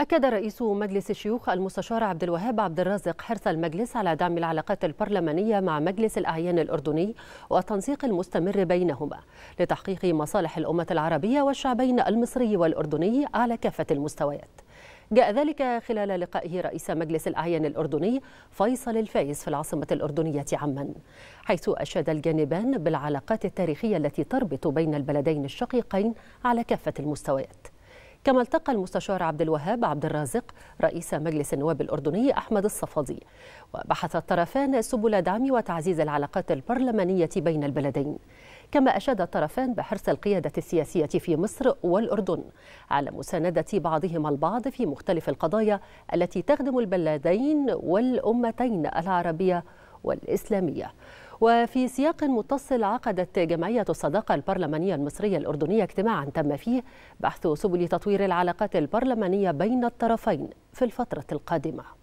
أكد رئيس مجلس الشيوخ المستشار عبد الوهاب عبد الرازق حرص المجلس على دعم العلاقات البرلمانية مع مجلس الأعيان الأردني والتنسيق المستمر بينهما لتحقيق مصالح الأمة العربية والشعبين المصري والأردني على كافة المستويات. جاء ذلك خلال لقائه رئيس مجلس الأعيان الأردني فيصل الفايز في العاصمة الأردنية عمان حيث أشاد الجانبان بالعلاقات التاريخية التي تربط بين البلدين الشقيقين على كافة المستويات كما التقى المستشار عبد الوهاب عبد الرازق رئيس مجلس النواب الأردني أحمد الصفدي وبحث الطرفان سبل دعم وتعزيز العلاقات البرلمانية بين البلدين كما أشاد الطرفان بحرص القيادة السياسية في مصر والأردن على مساندة بعضهما البعض في مختلف القضايا التي تخدم البلدين والأمتين العربية والإسلامية وفي سياق متصل عقدت جمعية الصداقة البرلمانية المصرية الأردنية اجتماعا تم فيه بحث سبل تطوير العلاقات البرلمانية بين الطرفين في الفترة القادمة